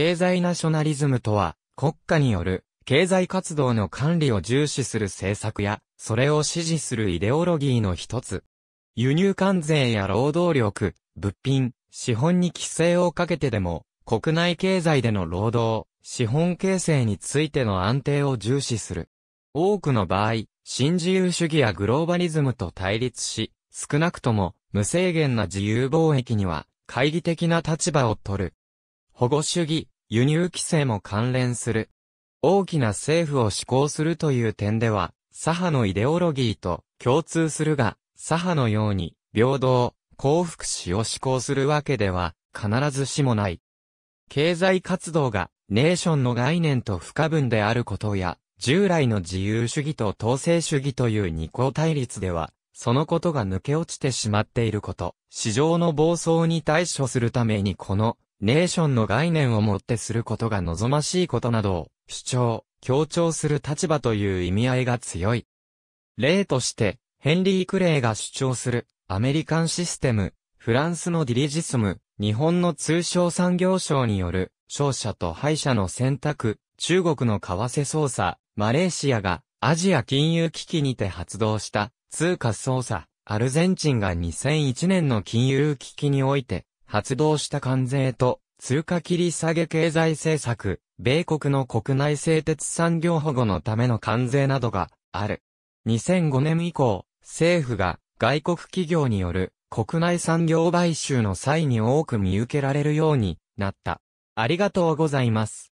経済ナショナリズムとは、国家による経済活動の管理を重視する政策や、それを支持するイデオロギーの一つ。輸入関税や労働力、物品、資本に規制をかけてでも、国内経済での労働、資本形成についての安定を重視する。多くの場合、新自由主義やグローバリズムと対立し、少なくとも無制限な自由貿易には、懐疑的な立場を取る。保護主義、輸入規制も関連する。大きな政府を施行するという点では、左派のイデオロギーと共通するが、左派のように、平等、幸福史を施行するわけでは、必ずしもない。経済活動が、ネーションの概念と不可分であることや、従来の自由主義と統制主義という二項対立では、そのことが抜け落ちてしまっていること、市場の暴走に対処するためにこのネーションの概念をもってすることが望ましいことなどを主張、強調する立場という意味合いが強い。例として、ヘンリー・クレイが主張するアメリカンシステム、フランスのディリジスム、日本の通商産業省による勝者と敗者の選択、中国の為替操作、マレーシアがアジア金融危機にて発動した通貨操作、アルゼンチンが2001年の金融危機において発動した関税と、通貨切り下げ経済政策、米国の国内製鉄産業保護のための関税などがある。2005年以降、政府が外国企業による国内産業買収の際に多く見受けられるようになった。ありがとうございます。